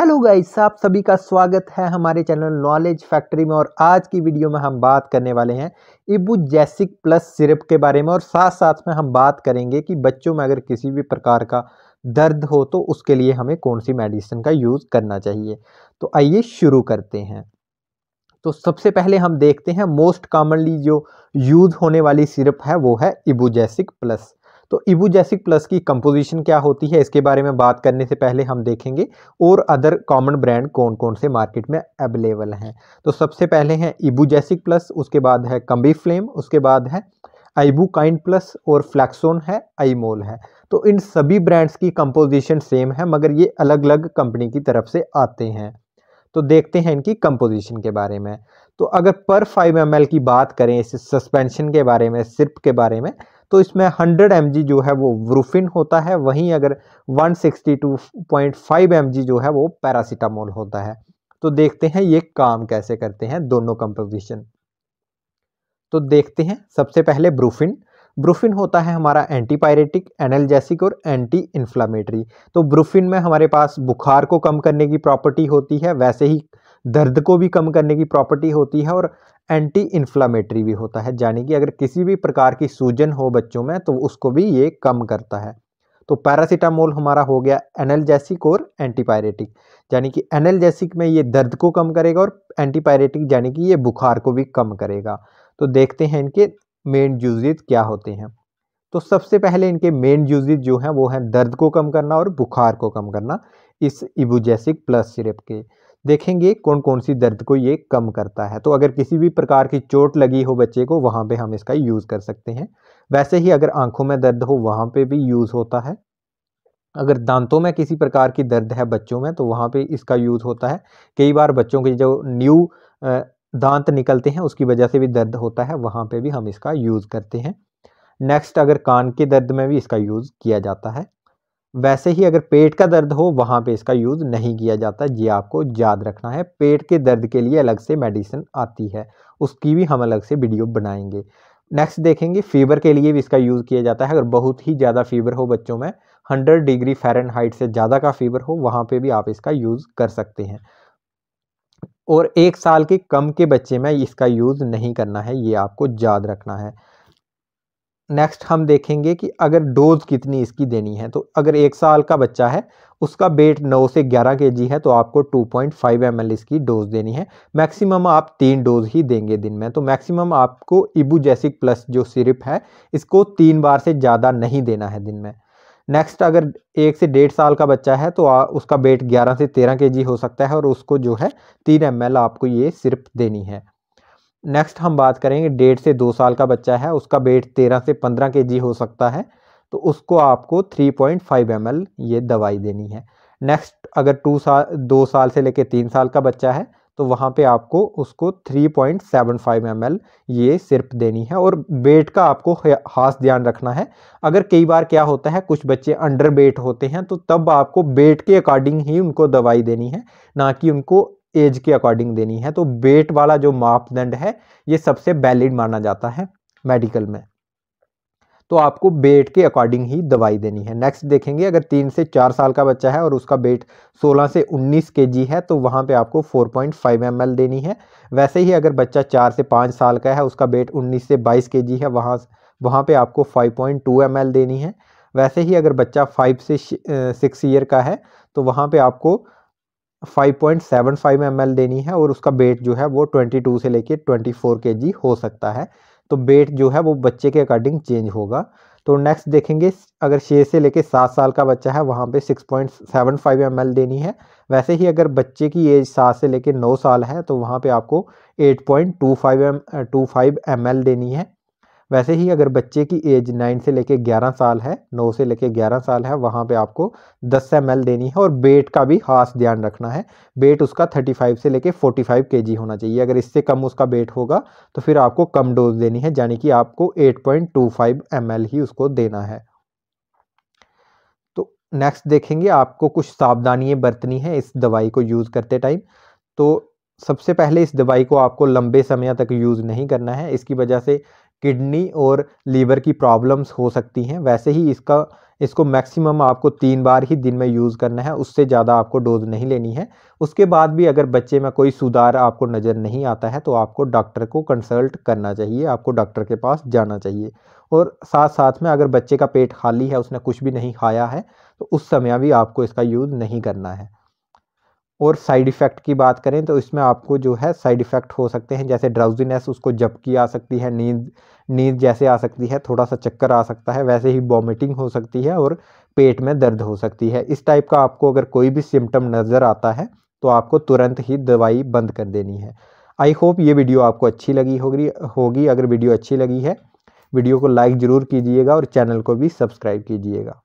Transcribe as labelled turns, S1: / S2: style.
S1: hello guys आप सभी का स्वागत है हमारे चैनल नॉलेज फैक्ट्री में और आज की वीडियो में हम बात करने वाले हैं इबू जैसिक प्लस सिरप के बारे में और साथ साथ में हम बात करेंगे कि बच्चों में अगर किसी भी प्रकार का दर्द हो तो उसके लिए हमें कौन सी मेडिसिन का यूज़ करना चाहिए तो आइए शुरू करते हैं तो सबसे पहले हम देखते हैं मोस्ट कॉमनली जो यूज़ होने वाली सिरप है वो है इबू प्लस तो इबुजैसिक प्लस की कंपोजिशन क्या होती है इसके बारे में बात करने से पहले हम देखेंगे और अदर कॉमन ब्रांड कौन कौन से मार्केट में अवेलेबल हैं तो सबसे पहले हैं इबुजैसिक प्लस उसके बाद है कम्बी फ्लेम उसके बाद है काइंड प्लस और फ्लैक्सोन है आईमोल है तो इन सभी ब्रांड्स की कंपोजिशन सेम है मगर ये अलग अलग कंपनी की तरफ से आते हैं तो देखते हैं इनकी कंपोजिशन के बारे में तो अगर पर फाइव एम की बात करें इस सस्पेंशन के बारे में सिर्फ के बारे में तो इसमें 100 एम जो है वो व्रूफिन होता है वहीं अगर 162.5 एम जो है वो पैरासीटामोल होता है तो देखते हैं ये काम कैसे करते हैं दोनों कंपोजिशन तो देखते हैं सबसे पहले ब्रूफिन ब्रूफिन होता है हमारा एंटीपायरेटिक एनलजेसिक और एंटी इन्फ्लामेटरी तो ब्रूफिन में हमारे पास बुखार को कम करने की प्रॉपर्टी होती है वैसे ही दर्द को भी कम करने की प्रॉपर्टी होती है और एंटी इन्फ्लामेटरी भी होता है यानी कि अगर किसी भी प्रकार की सूजन हो बच्चों में तो उसको भी ये कम करता है तो पैरासीटामोल हमारा हो गया एनलजेसिक और एंटीपायरेटिक यानी कि एनलजेसिक में ये दर्द को कम करेगा और एंटीपायरेटिक यानी कि ये बुखार को भी कम करेगा तो देखते हैं इनके मेन यूजेज क्या होते हैं तो सबसे पहले इनके मेन यूजेज जो हैं वो हैं दर्द को कम करना और बुखार को कम करना इस इबुजैसिक प्लस सिरप के देखेंगे कौन कौन सी दर्द को ये कम करता है तो अगर किसी भी प्रकार की चोट लगी हो बच्चे को वहाँ पे हम इसका यूज़ कर सकते हैं वैसे ही अगर आंखों में दर्द हो वहाँ पे भी यूज़ होता है अगर दांतों में किसी प्रकार की दर्द है बच्चों में तो वहाँ पे इसका यूज़ होता है कई बार बच्चों के जो न्यू दांत निकलते हैं उसकी वजह से भी दर्द होता है वहाँ पे भी हम इसका यूज़ करते हैं नेक्स्ट अगर कान के दर्द में भी इसका यूज़ किया जाता है वैसे ही अगर पेट का दर्द हो वहाँ पे इसका यूज़ नहीं किया जाता ये आपको याद रखना है पेट के दर्द के लिए अलग से मेडिसिन आती है उसकी भी हम अलग से वीडियो बनाएंगे नेक्स्ट देखेंगे फीवर के लिए भी इसका यूज़ किया जाता है अगर बहुत ही ज़्यादा फीवर हो बच्चों में हंड्रेड डिग्री फेरन हाइट से ज़्यादा का फीवर हो वहाँ पर भी आप इसका यूज़ कर सकते हैं और एक साल के कम के बच्चे में इसका यूज़ नहीं करना है ये आपको याद रखना है नेक्स्ट हम देखेंगे कि अगर डोज़ कितनी इसकी देनी है तो अगर एक साल का बच्चा है उसका वेट 9 से 11 के जी है तो आपको 2.5 पॉइंट इसकी डोज़ देनी है मैक्सिमम आप तीन डोज़ ही देंगे दिन में तो मैक्सिमम आपको जैसिक प्लस जो सिरप है इसको तीन बार से ज़्यादा नहीं देना है दिन में नेक्स्ट अगर एक से डेढ़ साल का बच्चा है तो आ, उसका वेट 11 से 13 के जी हो सकता है और उसको जो है तीन एम आपको ये सिर्फ देनी है नेक्स्ट हम बात करेंगे डेढ़ से दो साल का बच्चा है उसका वेट तेरह से पंद्रह के हो सकता है तो उसको आपको three point five M L ये दवाई देनी है नेक्स्ट अगर टू साल दो साल से लेकर तीन साल का बच्चा है तो वहाँ पे आपको उसको 3.75 पॉइंट ये सिर्फ देनी है और वेट का आपको खास ध्यान रखना है अगर कई बार क्या होता है कुछ बच्चे अंडर वेट होते हैं तो तब आपको वेट के अकॉर्डिंग ही उनको दवाई देनी है ना कि उनको एज के अकॉर्डिंग देनी है तो वेट वाला जो मापदंड है ये सबसे वैलिड माना जाता है मेडिकल में तो आपको वेट के अकॉर्डिंग ही दवाई देनी है नेक्स्ट देखेंगे अगर तीन से चार साल का बच्चा है और उसका वेट 16 से 19 के जी है तो वहाँ पे आपको 4.5 पॉइंट देनी है वैसे ही अगर बच्चा चार से पाँच साल का है उसका वेट 19 से 22 के जी है वहाँ वहाँ पे आपको 5.2 पॉइंट देनी है वैसे ही अगर बच्चा फाइव से सिक्स ईयर का है तो वहाँ पर आपको five point seven five M L देनी है और उसका वेट जो है वो ट्वेंटी टू से लेके ट्वेंटी फोर के जी हो सकता है तो वेट जो है वो बच्चे के अकॉर्डिंग चेंज होगा तो नेक्स्ट देखेंगे अगर छः से लेके सात साल का बच्चा है वहाँ पे six point seven five M L देनी है वैसे ही अगर बच्चे की एज सात से लेके नौ साल है तो वहाँ पे आपको eight point two five M two five M L देनी है वैसे ही अगर बच्चे की एज नाइन से लेके ग्यारह साल है नौ से लेके ग्यारह साल है वहाँ पे आपको दस एम देनी है और वेट का भी खास ध्यान रखना है वेट उसका थर्टी फाइव से लेके फोर्टी फाइव के जी होना चाहिए अगर इससे कम उसका वेट होगा तो फिर आपको कम डोज देनी है यानी कि आपको eight point two five M ही उसको देना है तो नेक्स्ट देखेंगे आपको कुछ सावधानियाँ बरतनी है इस दवाई को यूज़ करते टाइम तो सबसे पहले इस दवाई को आपको लंबे समय तक यूज़ नहीं करना है इसकी वजह से किडनी और लीवर की प्रॉब्लम्स हो सकती हैं वैसे ही इसका इसको मैक्सिमम आपको तीन बार ही दिन में यूज़ करना है उससे ज़्यादा आपको डोज नहीं लेनी है उसके बाद भी अगर बच्चे में कोई सुधार आपको नज़र नहीं आता है तो आपको डॉक्टर को कंसल्ट करना चाहिए आपको डॉक्टर के पास जाना चाहिए और साथ साथ में अगर बच्चे का पेट खाली है उसने कुछ भी नहीं खाया है तो उस समय भी आपको इसका यूज़ नहीं करना है और साइड इफ़ेक्ट की बात करें तो इसमें आपको जो है साइड इफ़ेक्ट हो सकते हैं जैसे ड्राउजीनेस उसको जबकि आ सकती है नींद नींद जैसे आ सकती है थोड़ा सा चक्कर आ सकता है वैसे ही वॉमिटिंग हो सकती है और पेट में दर्द हो सकती है इस टाइप का आपको अगर कोई भी सिम्टम नज़र आता है तो आपको तुरंत ही दवाई बंद कर देनी है आई होप ये वीडियो आपको अच्छी लगी होगी होगी अगर वीडियो अच्छी लगी है वीडियो को लाइक ज़रूर कीजिएगा और चैनल को भी सब्सक्राइब कीजिएगा